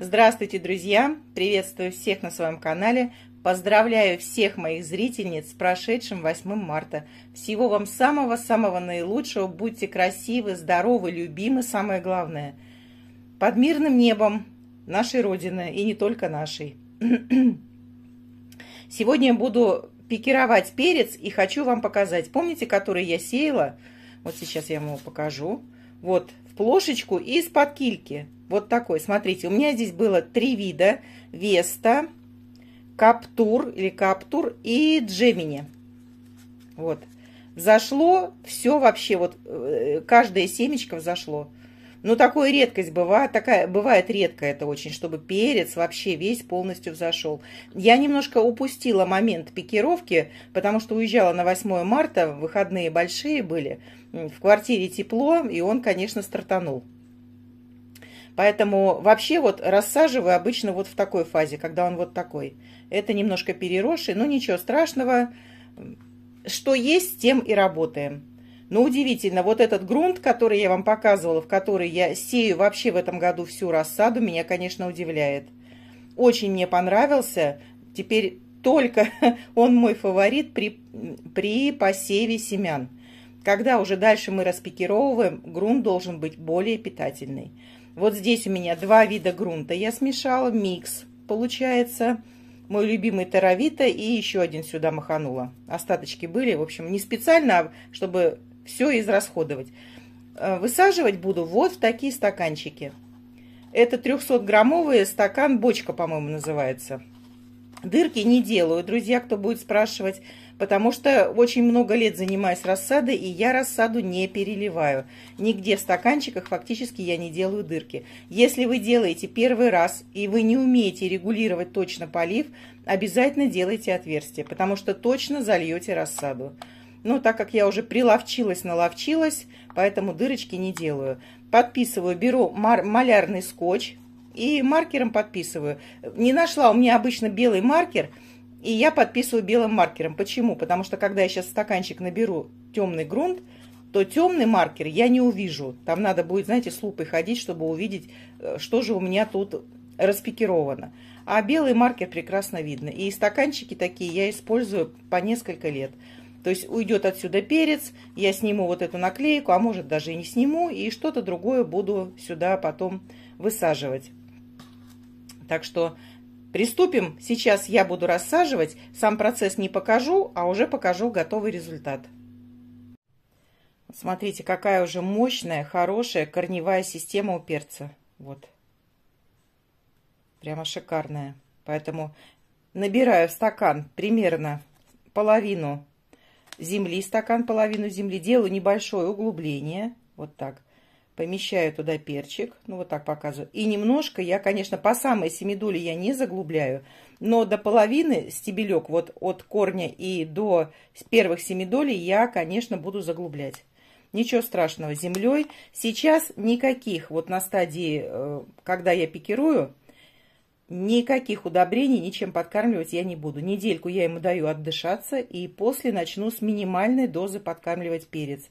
Здравствуйте, друзья! Приветствую всех на своем канале. Поздравляю всех моих зрительниц с прошедшим 8 марта. Всего вам самого-самого наилучшего. Будьте красивы, здоровы, любимы, самое главное. Под мирным небом нашей Родины и не только нашей. Сегодня буду пикировать перец и хочу вам показать. Помните, который я сеяла? Вот сейчас я вам его покажу. Вот, в плошечку и из-под кильки. Вот такой. Смотрите, у меня здесь было три вида. Веста, Каптур или Каптур и Джемини. Вот. зашло все вообще, вот э, каждое семечко взошло. Ну, такое редкость бывает, такая, бывает редко это очень, чтобы перец вообще весь полностью взошел. Я немножко упустила момент пикировки, потому что уезжала на 8 марта, выходные большие были, в квартире тепло, и он, конечно, стартанул. Поэтому вообще вот рассаживаю обычно вот в такой фазе, когда он вот такой. Это немножко переросший, но ничего страшного. Что есть, тем и работаем. Но удивительно, вот этот грунт, который я вам показывала, в который я сею вообще в этом году всю рассаду, меня, конечно, удивляет. Очень мне понравился. Теперь только он мой фаворит при, при посеве семян. Когда уже дальше мы распикировываем, грунт должен быть более питательный. Вот здесь у меня два вида грунта я смешала, микс получается. Мой любимый таровита и еще один сюда маханула. Остаточки были, в общем, не специально, а чтобы все израсходовать. Э, высаживать буду вот в такие стаканчики. Это 300-граммовый стакан, бочка, по-моему, называется. Дырки не делаю, друзья, кто будет спрашивать потому что очень много лет занимаюсь рассадой, и я рассаду не переливаю. Нигде в стаканчиках фактически я не делаю дырки. Если вы делаете первый раз, и вы не умеете регулировать точно полив, обязательно делайте отверстие, потому что точно зальете рассаду. Но ну, так как я уже приловчилась, наловчилась, поэтому дырочки не делаю. Подписываю, беру малярный скотч и маркером подписываю. Не нашла у меня обычно белый маркер – и я подписываю белым маркером. Почему? Потому что когда я сейчас стаканчик наберу темный грунт, то темный маркер я не увижу. Там надо будет, знаете, с лупой ходить, чтобы увидеть, э, что же у меня тут распикировано. А белый маркер прекрасно видно. И стаканчики такие я использую по несколько лет. То есть уйдет отсюда перец, я сниму вот эту наклейку, а может даже и не сниму, и что-то другое буду сюда потом высаживать. Так что Приступим. Сейчас я буду рассаживать. Сам процесс не покажу, а уже покажу готовый результат. Смотрите, какая уже мощная, хорошая корневая система у перца. Вот. Прямо шикарная. Поэтому набираю в стакан примерно половину земли, стакан половину земли. Делаю небольшое углубление. Вот так помещаю туда перчик, ну вот так показываю, и немножко я, конечно, по самой семидоле я не заглубляю, но до половины стебелек, вот от корня и до первых семидолей я, конечно, буду заглублять. Ничего страшного, землей. Сейчас никаких, вот на стадии, э, когда я пикирую, никаких удобрений, ничем подкармливать я не буду. Недельку я ему даю отдышаться, и после начну с минимальной дозы подкармливать перец.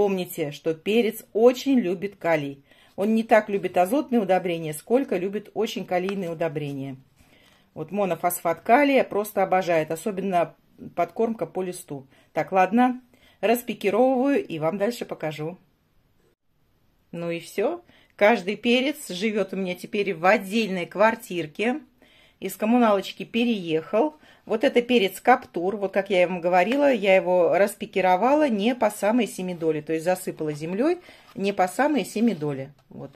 Помните, что перец очень любит калий. Он не так любит азотные удобрения, сколько любит очень калийные удобрения. Вот монофосфат калия просто обожает, особенно подкормка по листу. Так, ладно, распикировываю и вам дальше покажу. Ну и все. Каждый перец живет у меня теперь в отдельной квартирке из коммуналочки переехал. Вот это перец каптур, вот как я вам говорила, я его распикировала не по самой семидоле, то есть засыпала землей не по самой семидоле. Вот.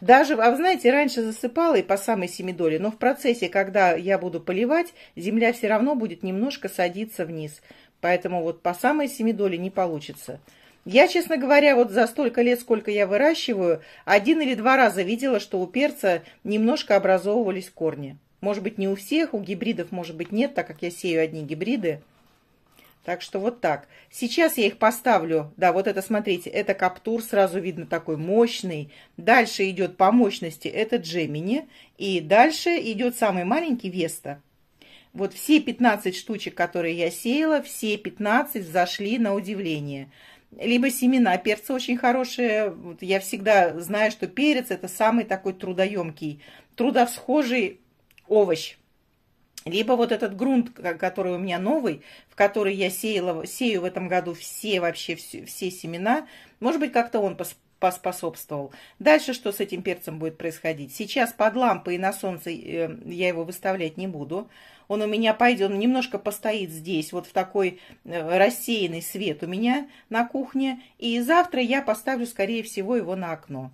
Даже, а вы знаете, раньше засыпала и по самой семидоле, но в процессе, когда я буду поливать, земля все равно будет немножко садиться вниз. Поэтому вот по самой семидоле не получится. Я, честно говоря, вот за столько лет, сколько я выращиваю, один или два раза видела, что у перца немножко образовывались корни. Может быть, не у всех, у гибридов, может быть, нет, так как я сею одни гибриды. Так что вот так. Сейчас я их поставлю. Да, вот это, смотрите, это каптур, сразу видно такой мощный. Дальше идет по мощности, это Джемини. И дальше идет самый маленький Веста. Вот все 15 штучек, которые я сеяла, все 15 зашли на удивление либо семена перца очень хорошие. Вот я всегда знаю, что перец это самый такой трудоемкий, трудовсхожий овощ. Либо вот этот грунт, который у меня новый, в который я сеяла, сею в этом году все вообще все, все семена, может быть, как-то он поспособствовал. Дальше что с этим перцем будет происходить? Сейчас под лампой и на солнце э, я его выставлять не буду. Он у меня пойдет, он немножко постоит здесь, вот в такой э, рассеянный свет у меня на кухне. И завтра я поставлю, скорее всего, его на окно.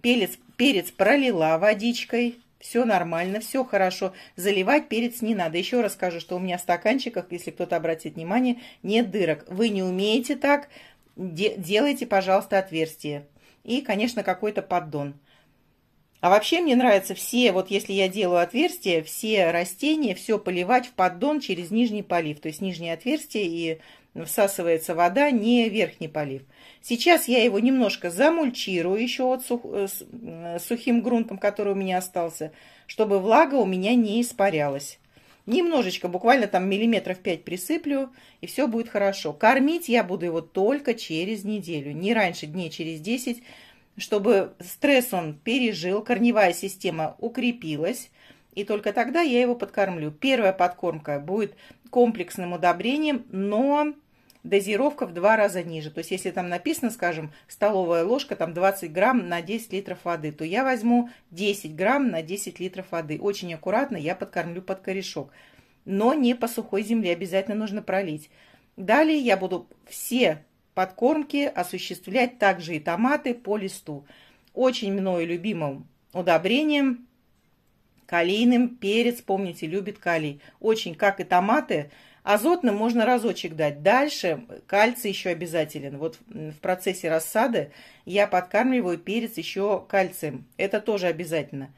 Перец, перец пролила водичкой. Все нормально, все хорошо. Заливать перец не надо. Еще раз скажу, что у меня в стаканчиках, если кто-то обратит внимание, нет дырок. Вы не умеете так, делайте, пожалуйста, отверстие и, конечно, какой-то поддон. А вообще мне нравится все, вот если я делаю отверстие, все растения, все поливать в поддон через нижний полив. То есть нижнее отверстие и всасывается вода, не верхний полив. Сейчас я его немножко замульчирую еще вот сух, э, э, сухим грунтом, который у меня остался, чтобы влага у меня не испарялась. Немножечко, буквально там миллиметров 5 присыплю, и все будет хорошо. Кормить я буду его только через неделю, не раньше дней через 10, чтобы стресс он пережил, корневая система укрепилась, и только тогда я его подкормлю. Первая подкормка будет комплексным удобрением, но дозировка в два раза ниже. То есть, если там написано, скажем, столовая ложка, там 20 грамм на 10 литров воды, то я возьму 10 грамм на 10 литров воды. Очень аккуратно я подкормлю под корешок. Но не по сухой земле, обязательно нужно пролить. Далее я буду все подкормки осуществлять также и томаты по листу. Очень мною любимым удобрением – калийным. Перец, помните, любит калий. Очень, как и томаты – Азотным можно разочек дать. Дальше кальций еще обязателен. Вот в процессе рассады я подкармливаю перец еще кальцием. Это тоже обязательно.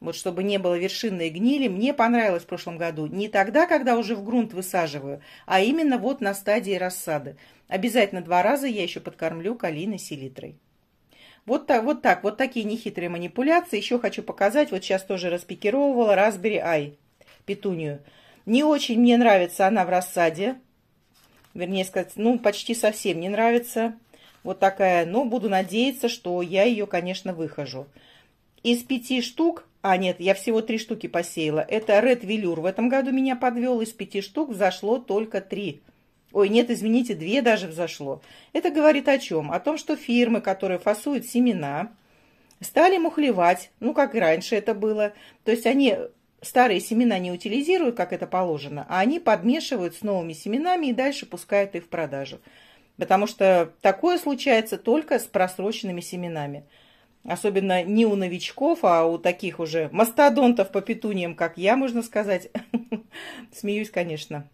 Вот чтобы не было вершинной гнили, мне понравилось в прошлом году. Не тогда, когда уже в грунт высаживаю, а именно вот на стадии рассады. Обязательно два раза я еще подкормлю калийной селитрой. Вот так, вот так, вот такие нехитрые манипуляции. Еще хочу показать, вот сейчас тоже распикировывала Разбери, Ай петунию. Не очень мне нравится она в рассаде. Вернее сказать, ну, почти совсем не нравится. Вот такая. Но буду надеяться, что я ее, конечно, выхожу. Из пяти штук... А, нет, я всего три штуки посеяла. Это Red Velour в этом году меня подвел. Из пяти штук взошло только три. Ой, нет, извините, две даже взошло. Это говорит о чем? О том, что фирмы, которые фасуют семена, стали мухлевать, ну, как и раньше это было. То есть они Старые семена не утилизируют, как это положено, а они подмешивают с новыми семенами и дальше пускают их в продажу. Потому что такое случается только с просроченными семенами. Особенно не у новичков, а у таких уже мастодонтов по петуниям, как я, можно сказать. Смеюсь, конечно.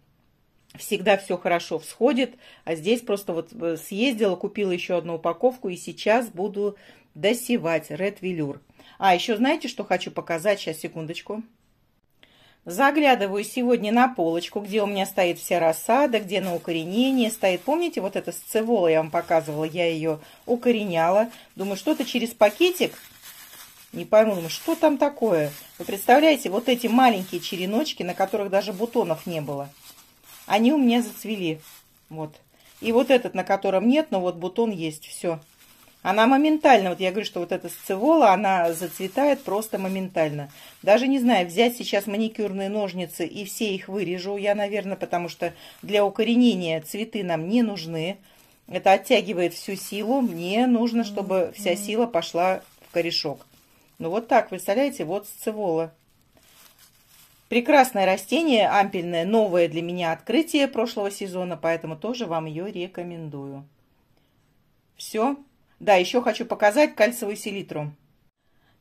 Всегда все хорошо всходит, а здесь просто вот э, съездила, купила еще одну упаковку и сейчас буду досевать Red Велюр. А, еще знаете, что хочу показать? Сейчас, секундочку. Заглядываю сегодня на полочку, где у меня стоит вся рассада, где на укоренение стоит. Помните, вот эта сцевола я вам показывала, я ее укореняла. Думаю, что-то через пакетик. Не пойму, думаю, что там такое? Вы представляете, вот эти маленькие череночки, на которых даже бутонов не было. Они у меня зацвели. Вот. И вот этот, на котором нет, но вот бутон есть. Все. Она моментально, вот я говорю, что вот эта сцевола, она зацветает просто моментально. Даже не знаю, взять сейчас маникюрные ножницы и все их вырежу я, наверное, потому что для укоренения цветы нам не нужны. Это оттягивает всю силу. Мне нужно, чтобы вся сила пошла в корешок. Ну вот так, представляете, вот сцевола. Прекрасное растение, ампельное, новое для меня открытие прошлого сезона, поэтому тоже вам ее рекомендую. Все. Да, еще хочу показать кальцевую селитру.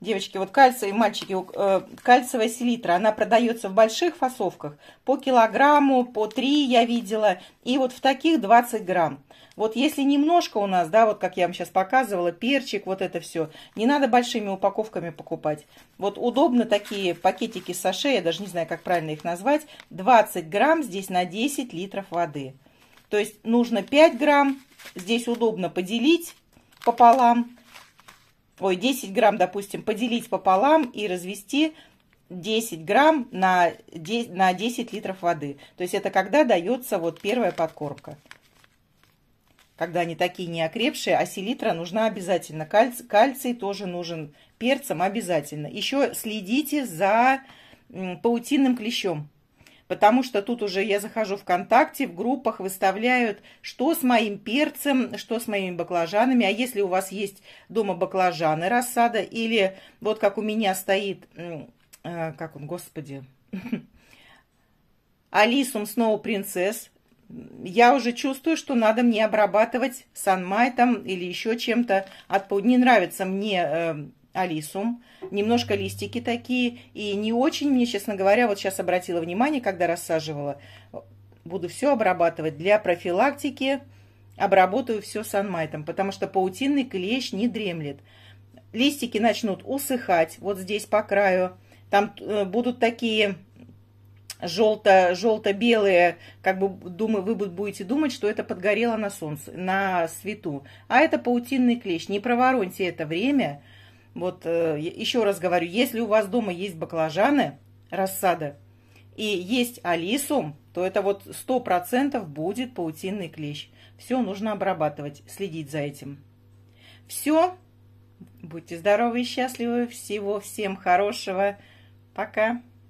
Девочки, вот кальций, мальчики, э, кальцевая селитра, она продается в больших фасовках по килограмму, по 3 я видела, и вот в таких 20 грамм. Вот если немножко у нас, да, вот как я вам сейчас показывала, перчик, вот это все, не надо большими упаковками покупать. Вот удобно такие пакетики саше, я даже не знаю, как правильно их назвать, 20 грамм здесь на 10 литров воды. То есть нужно 5 грамм, здесь удобно поделить, пополам, ой, 10 грамм, допустим, поделить пополам и развести 10 грамм на 10, на 10 литров воды. То есть это когда дается вот первая подкормка. Когда они такие не окрепшие, а селитра нужна обязательно. Кальций, кальций тоже нужен перцам обязательно. Еще следите за паутинным клещом потому что тут уже я захожу в ВКонтакте, в группах выставляют, что с моим перцем, что с моими баклажанами. А если у вас есть дома баклажаны рассада, или вот как у меня стоит, э, как он, господи, Алисум Сноу Принцесс, я уже чувствую, что надо мне обрабатывать санмайтом или еще чем-то. Не нравится мне э, алисум, немножко листики такие, и не очень мне, честно говоря, вот сейчас обратила внимание, когда рассаживала, буду все обрабатывать для профилактики, обработаю все санмайтом, потому что паутинный клещ не дремлет. Листики начнут усыхать вот здесь по краю, там э, будут такие желто-белые, как бы думаю, вы будете думать, что это подгорело на солнце, на свету. А это паутинный клещ. Не провороньте это время, вот э, еще раз говорю, если у вас дома есть баклажаны, рассада, и есть алисум, то это вот 100% будет паутинный клещ. Все нужно обрабатывать, следить за этим. Все. Будьте здоровы и счастливы. Всего всем хорошего. Пока.